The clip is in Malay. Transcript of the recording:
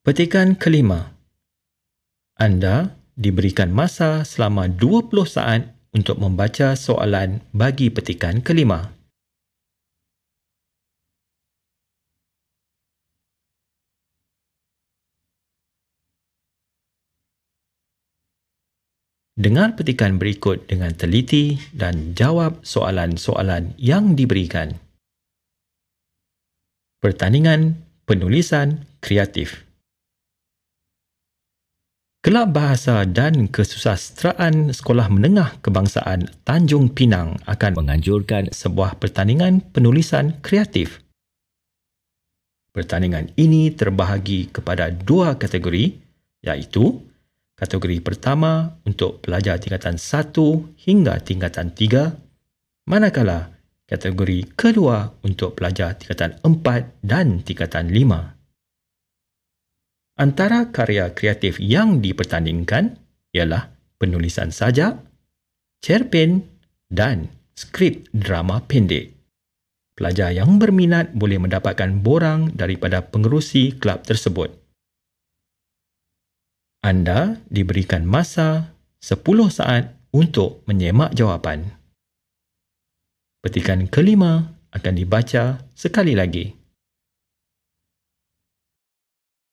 Petikan kelima. Anda diberikan masa selama 20 saat untuk membaca soalan bagi petikan kelima. Dengar petikan berikut dengan teliti dan jawab soalan-soalan yang diberikan. Pertandingan penulisan kreatif. Kelab Bahasa dan Kesusasteraan Sekolah Menengah Kebangsaan Tanjung Pinang akan menganjurkan sebuah pertandingan penulisan kreatif. Pertandingan ini terbahagi kepada dua kategori iaitu kategori pertama untuk pelajar tingkatan 1 hingga tingkatan 3 manakala kategori kedua untuk pelajar tingkatan 4 dan tingkatan Antara karya kreatif yang dipertandingkan ialah penulisan sajak, cerpen dan skrip drama pendek. Pelajar yang berminat boleh mendapatkan borang daripada pengerusi kelab tersebut. Anda diberikan masa 10 saat untuk menyemak jawapan. Petikan kelima akan dibaca sekali lagi.